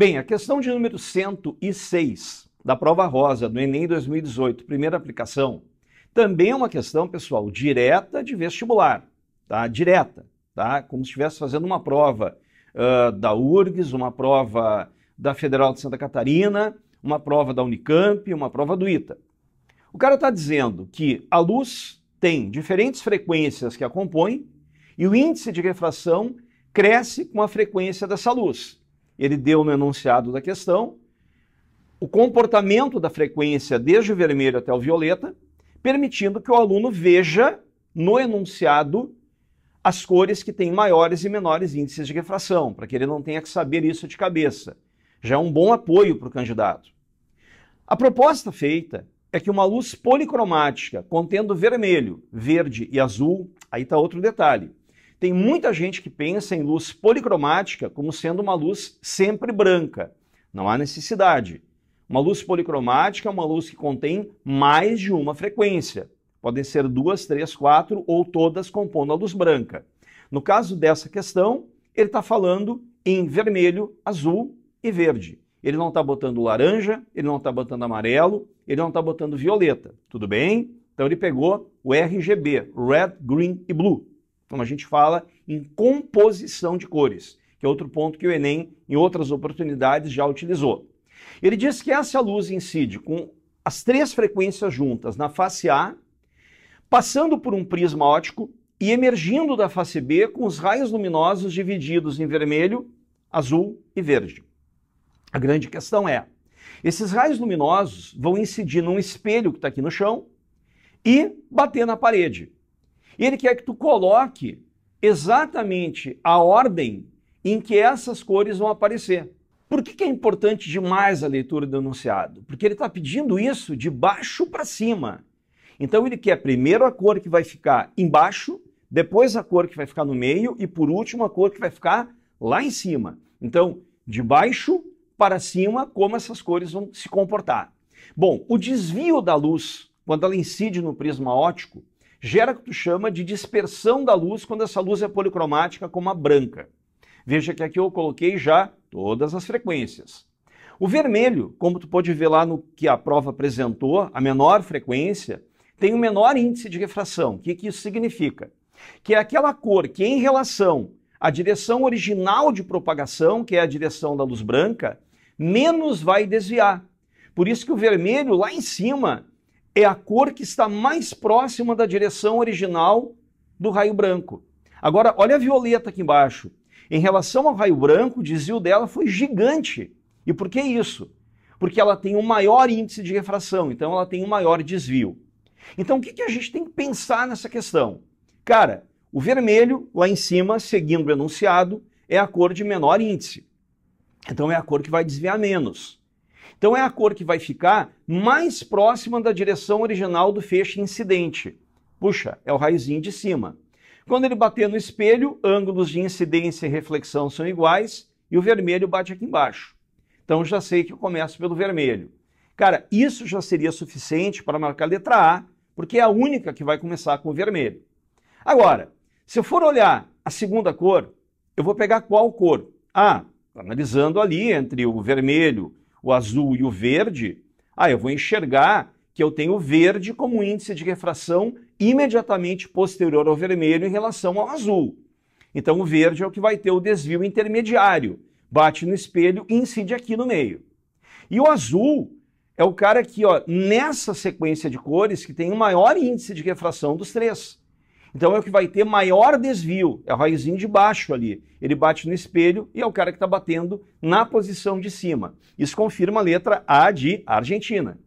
Bem, a questão de número 106 da prova rosa do Enem 2018, primeira aplicação, também é uma questão, pessoal, direta de vestibular, tá? Direta, tá? Como se estivesse fazendo uma prova uh, da URGS, uma prova da Federal de Santa Catarina, uma prova da Unicamp, uma prova do ITA. O cara está dizendo que a luz tem diferentes frequências que a compõem e o índice de refração cresce com a frequência dessa luz ele deu no enunciado da questão, o comportamento da frequência desde o vermelho até o violeta, permitindo que o aluno veja no enunciado as cores que têm maiores e menores índices de refração, para que ele não tenha que saber isso de cabeça. Já é um bom apoio para o candidato. A proposta feita é que uma luz policromática contendo vermelho, verde e azul, aí está outro detalhe, tem muita gente que pensa em luz policromática como sendo uma luz sempre branca. Não há necessidade. Uma luz policromática é uma luz que contém mais de uma frequência. Podem ser duas, três, quatro ou todas compondo a luz branca. No caso dessa questão, ele está falando em vermelho, azul e verde. Ele não está botando laranja, ele não está botando amarelo, ele não está botando violeta. Tudo bem? Então ele pegou o RGB, Red, Green e Blue. Quando a gente fala em composição de cores, que é outro ponto que o Enem, em outras oportunidades, já utilizou. Ele diz que essa luz incide com as três frequências juntas na face A, passando por um prisma óptico e emergindo da face B com os raios luminosos divididos em vermelho, azul e verde. A grande questão é: esses raios luminosos vão incidir num espelho que está aqui no chão e bater na parede, e ele quer que tu coloque exatamente a ordem em que essas cores vão aparecer. Por que, que é importante demais a leitura do enunciado? Porque ele está pedindo isso de baixo para cima. Então ele quer primeiro a cor que vai ficar embaixo, depois a cor que vai ficar no meio e por último a cor que vai ficar lá em cima. Então, de baixo para cima, como essas cores vão se comportar. Bom, o desvio da luz, quando ela incide no prisma óptico, gera o que tu chama de dispersão da luz quando essa luz é policromática como a branca. Veja que aqui eu coloquei já todas as frequências. O vermelho, como tu pode ver lá no que a prova apresentou, a menor frequência, tem o um menor índice de refração. O que, que isso significa? Que é aquela cor que, em relação à direção original de propagação, que é a direção da luz branca, menos vai desviar. Por isso que o vermelho lá em cima é a cor que está mais próxima da direção original do raio branco. Agora, olha a violeta aqui embaixo. Em relação ao raio branco, o desvio dela foi gigante. E por que isso? Porque ela tem um maior índice de refração, então ela tem um maior desvio. Então, o que, que a gente tem que pensar nessa questão? Cara, o vermelho, lá em cima, seguindo o enunciado, é a cor de menor índice. Então, é a cor que vai desviar menos. Então é a cor que vai ficar mais próxima da direção original do feixe incidente. Puxa, é o raizinho de cima. Quando ele bater no espelho, ângulos de incidência e reflexão são iguais e o vermelho bate aqui embaixo. Então já sei que eu começo pelo vermelho. Cara, isso já seria suficiente para marcar a letra A, porque é a única que vai começar com o vermelho. Agora, se eu for olhar a segunda cor, eu vou pegar qual cor? Ah, analisando ali entre o vermelho o azul e o verde, ah, eu vou enxergar que eu tenho o verde como índice de refração imediatamente posterior ao vermelho em relação ao azul. Então o verde é o que vai ter o desvio intermediário, bate no espelho e incide aqui no meio. E o azul é o cara que, ó, nessa sequência de cores, que tem o maior índice de refração dos três. Então é o que vai ter maior desvio, é o raizinho de baixo ali. Ele bate no espelho e é o cara que está batendo na posição de cima. Isso confirma a letra A de Argentina.